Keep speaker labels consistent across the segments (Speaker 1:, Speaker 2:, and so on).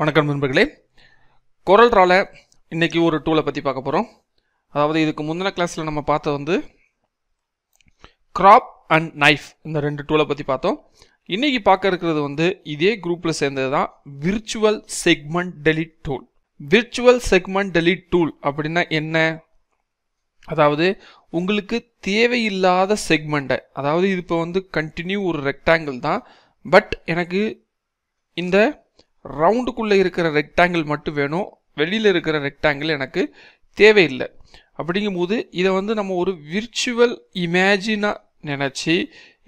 Speaker 1: வணக்கம் நண்பர்களே குரல் ரால இன்றைக்கி ஒரு டூலை பற்றி பார்க்க போகிறோம் அதாவது இதுக்கு முந்தின கிளாஸில் நம்ம பார்த்தது வந்து கிராப் அண்ட் நைஃப் இந்த ரெண்டு டூலை பற்றி பார்த்தோம் இன்றைக்கி பார்க்க இருக்கிறது வந்து இதே குரூப்பில் சேர்ந்தது தான் virtual segment delete tool virtual segment delete tool அப்படின்னா என்ன அதாவது உங்களுக்கு தேவையில்லாத செக்மெண்ட்டை அதாவது இது இப்போ வந்து கண்டினியூ ஒரு ரெக்டாங்கிள் தான் பட் எனக்கு இந்த ரவுண்டுக்குள்ளே இருக்கிற ரெக்டாங்கிள் மட்டும் வேணும் வெளியில் இருக்கிற ரெக்டாங்கிள் எனக்கு தேவையில்லை அப்படிங்கும்போது இதை வந்து நம்ம ஒரு விர்ச்சுவல் இமேஜினாக நினச்சி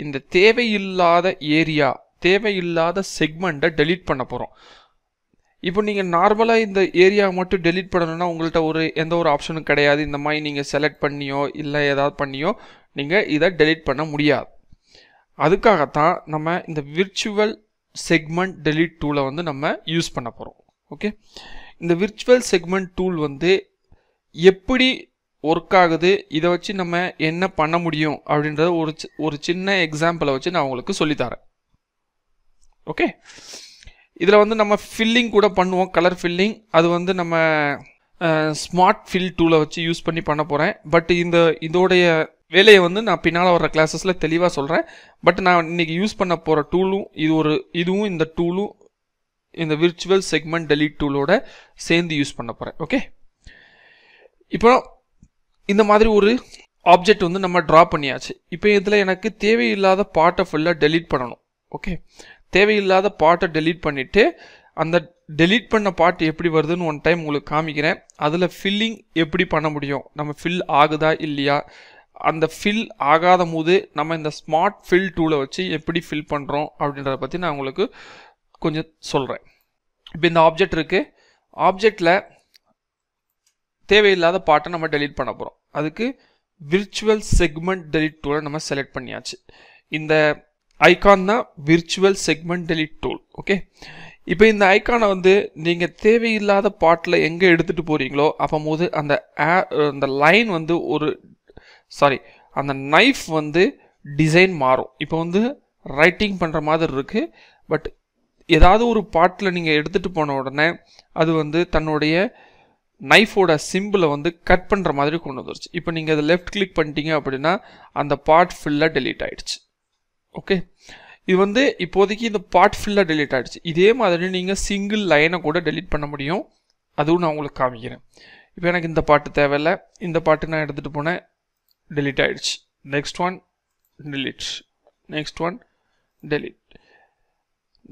Speaker 1: இந்த தேவையில்லாத ஏரியா தேவையில்லாத செக்மெண்ட்டை டெலீட் பண்ண போகிறோம் இப்போ நீங்கள் நார்மலாக இந்த ஏரியாவை மட்டும் டெலீட் பண்ணணும்னா உங்கள்கிட்ட ஒரு எந்த ஒரு ஆப்ஷனும் கிடையாது இந்த மாதிரி நீங்கள் செலக்ட் பண்ணியோ இல்லை ஏதாவது பண்ணியோ நீங்கள் இதை டெலீட் பண்ண முடியாது அதுக்காகத்தான் நம்ம இந்த விர்ச்சுவல் செக்மெண்ட் டெலிட் டூலை வந்து நம்ம யூஸ் பண்ண போகிறோம் ஓகே இந்த விர்ச்சுவல் செக்மெண்ட் டூல் வந்து எப்படி ஒர்க் ஆகுது இதை வச்சு நம்ம என்ன பண்ண முடியும் அப்படின்றத ஒரு ஒரு சின்ன எக்ஸாம்பிளை வச்சு நான் உங்களுக்கு சொல்லித்தரேன் ஓகே இதில் வந்து நம்ம ஃபில்லிங் கூட பண்ணுவோம் கலர் ஃபில்லிங் அது வந்து நம்ம ஸ்மார்ட் ஃபில் டூலை வச்சு யூஸ் பண்ணி பண்ண போகிறேன் பட் இந்த இதோடைய வேலையை வந்து நான் பின்னால் வர கிளாஸஸில் தெளிவாக சொல்கிறேன் பட் நான் இன்றைக்கி யூஸ் பண்ண போகிற டூலும் இது ஒரு இதுவும் இந்த டூலும் இந்த விர்ச்சுவல் செக்மெண்ட் டெலிட் டூலோட சேர்ந்து யூஸ் பண்ண போகிறேன் ஓகே இப்போ இந்த மாதிரி ஒரு ஆப்ஜெக்ட் வந்து நம்ம ட்ரா பண்ணியாச்சு இப்போ இதில் எனக்கு தேவையில்லாத பாட்டை ஃபுல்லாக டெலீட் பண்ணணும் ஓகே தேவையில்லாத பாட்டை டெலீட் பண்ணிவிட்டு அந்த டெலீட் பண்ண பாட்டு எப்படி வருதுன்னு ஒன் டைம் உங்களுக்கு காமிக்கிறேன் அதில் ஃபில்லிங் எப்படி பண்ண முடியும் நம்ம ஃபில் ஆகுதா இல்லையா அந்த ஃபில் ஆகாத போது நம்ம இந்த ஸ்மார்ட் ஃபில் டூலை வச்சு எப்படி ஃபில் பண்ணுறோம் அப்படின்றத பற்றி நான் உங்களுக்கு கொஞ்சம் சொல்கிறேன் இப்போ இந்த ஆப்ஜெக்ட் இருக்குது ஆப்ஜெக்டில் தேவையில்லாத பாட்டை நம்ம டெலீட் பண்ண போகிறோம் அதுக்கு விர்ச்சுவல் செக்மெண்ட் டெலிட் டூலை நம்ம செலக்ட் பண்ணியாச்சு இந்த ஐகான் தான் virtual segment delete tool okay இப்போ இந்த ஐக்கானை வந்து நீங்கள் தேவையில்லாத பாட்டில் எங்கே எடுத்துகிட்டு போகிறீங்களோ அப்போ போது அந்த அந்த லைன் வந்து ஒரு சாரி அந்த நைஃப் வந்து டிசைன் மாறும் இப்போ வந்து ரைட்டிங் பண்ணுற மாதிரி இருக்குது பட் ஏதாவது ஒரு பாட்டில் நீங்கள் எடுத்துகிட்டு போன உடனே அது வந்து தன்னுடைய நைஃபோட சிம்பிளை வந்து கட் பண்ணுற மாதிரி கொண்டு வந்துருச்சு இப்போ நீங்கள் அதை லெஃப்ட் கிளிக் பண்ணிட்டீங்க அப்படின்னா அந்த பார்ட் ஃபுல்லாக டெலீட் ஆகிடுச்சு ஓகே இது வந்து இப்போதைக்கு இந்த பார்ட் ஃபுல்லாக டெலீட் ஆகிடுச்சு இதே மாதிரி நீங்கள் சிங்கிள் லைனை கூட டெலீட் பண்ண முடியும் அதுவும் நான் உங்களுக்கு காமிக்கிறேன் இப்போ எனக்கு இந்த பாட்டு தேவையில்லை இந்த பாட்டு நான் எடுத்துகிட்டு போனேன் delete ஆயிடுச்சு next one delete next one delete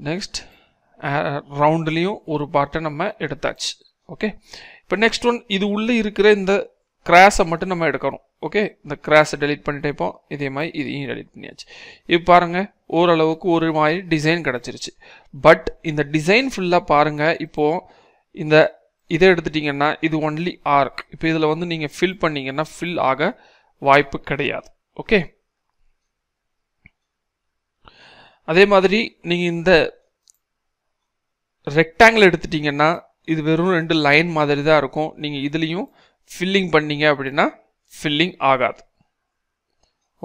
Speaker 1: next ரவுண்ட்லேயும் ஒரு பார்ட்டை நம்ம எடுத்தாச்சு ஓகே இப்போ நெக்ஸ்ட் ஒன் இது உள்ளே இருக்கிற இந்த கிராஸை மட்டும் நம்ம எடுக்கணும் ஓகே இந்த கிராஸை டெலிட் பண்ணிட்டேப்போம் இதே மாதிரி இதையும் டெலிட் பண்ணியாச்சு இப்போ பாருங்கள் ஓரளவுக்கு ஒரு மாதிரி டிசைன் கிடச்சிருச்சு பட் இந்த டிசைன் ஃபுல்லாக பாருங்கள் இப்போது இந்த இதை எடுத்துட்டிங்கன்னா இது ஒன்லி ஆர்க் இப்போ இதில் வந்து நீங்கள் ஃபில் பண்ணிங்கன்னா ஃபில் ஆக வாய்ப்பு கிடையாது ஓகே அதே மாதிரி நீங்கள் இந்த ரெக்டாங்கிள் எடுத்துட்டீங்கன்னா இது வெறும் ரெண்டு லைன் மாதிரி தான் இருக்கும் நீங்கள் இதுலேயும் ஃபில்லிங் பண்ணீங்க அப்படின்னா ஃபில்லிங் ஆகாது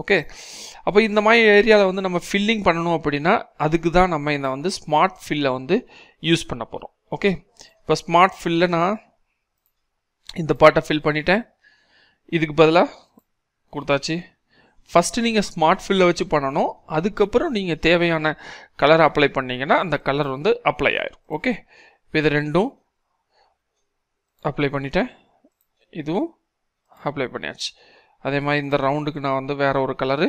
Speaker 1: ஓகே அப்போ இந்த மாதிரி ஏரியாவில் வந்து நம்ம ஃபில்லிங் பண்ணணும் அப்படின்னா அதுக்கு தான் நம்ம இந்த வந்து ஸ்மார்ட் ஃபில்லை வந்து யூஸ் பண்ண போகிறோம் ஓகே இப்போ ஸ்மார்ட் ஃபில்லை நான் இந்த பாட்டை ஃபில் பண்ணிட்டேன் இதுக்கு பதிலாக கொடுத்தாச்சு ஃபஸ்ட்டு நீங்கள் ஸ்மார்ட் ஃபில்லை வச்சு பண்ணணும் அதுக்கப்புறம் நீங்கள் தேவையான கலர் அப்ளை பண்ணிங்கன்னா அந்த கலர் வந்து அப்ளை ஆயிரும் ஓகே இது ரெண்டும் அப்ளை பண்ணிட்டேன் இதுவும் அப்ளை பண்ணியாச்சு அதே மாதிரி இந்த ரவுண்டுக்கு நான் வந்து வேறு ஒரு கலரு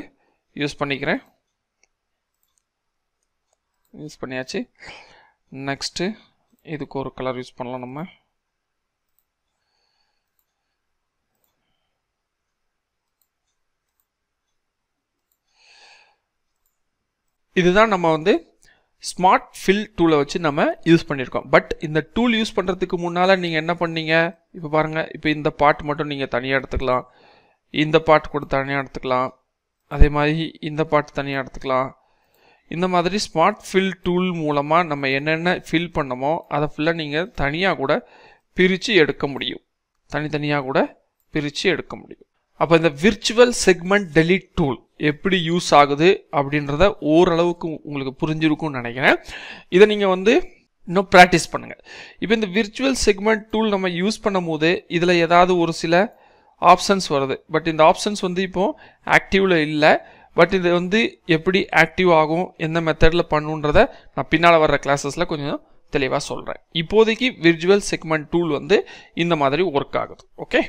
Speaker 1: யூஸ் பண்ணிக்கிறேன் யூஸ் பண்ணியாச்சு நெக்ஸ்ட்டு இதுக்கு ஒரு கலர் யூஸ் பண்ணலாம் நம்ம இதுதான் நம்ம வந்து ஸ்மார்ட் ஃபில் டூலை வச்சு நம்ம யூஸ் பண்ணியிருக்கோம் பட் இந்த டூல் யூஸ் பண்ணுறதுக்கு முன்னால் நீங்கள் என்ன பண்ணீங்க இப்போ பாருங்கள் இப்போ இந்த பாட் மட்டும் நீங்கள் தனியாக எடுத்துக்கலாம் இந்த பாட் கூட தனியாக எடுத்துக்கலாம் அதே மாதிரி இந்த பாட் தனியாக எடுத்துக்கலாம் இந்த மாதிரி ஸ்மார்ட் ஃபில் டூல் மூலமாக நம்ம என்னென்ன ஃபில் பண்ணமோ அதை ஃபுல்லாக நீங்கள் தனியாக கூட பிரித்து எடுக்க முடியும் தனித்தனியாக கூட பிரித்து எடுக்க முடியும் அப்போ இந்த விர்ச்சுவல் செக்மெண்ட் டெலிட் டூல் எப்படி யூஸ் ஆகுது அப்படின்றத ஓரளவுக்கு உங்களுக்கு புரிஞ்சிருக்கும்னு நினைக்கிறேன் இதை நீங்கள் வந்து இன்னும் ப்ராக்டிஸ் பண்ணுங்கள் இப்போ இந்த விர்ச்சுவல் செக்மெண்ட் டூல் நம்ம யூஸ் பண்ணும் போது இதில் ஏதாவது ஒரு சில ஆப்ஷன்ஸ் வருது பட் இந்த ஆப்ஷன்ஸ் வந்து இப்போது ஆக்டிவில் இல்லை பட் இது வந்து எப்படி ஆக்டிவ் ஆகும் எந்த மெத்தடில் பண்ணுன்றத நான் பின்னால் வர்ற கிளாஸஸில் கொஞ்சம் தெளிவாக சொல்கிறேன் இப்போதைக்கு விர்ச்சுவல் செக்மெண்ட் டூல் வந்து இந்த மாதிரி ஒர்க் ஆகுது ஓகே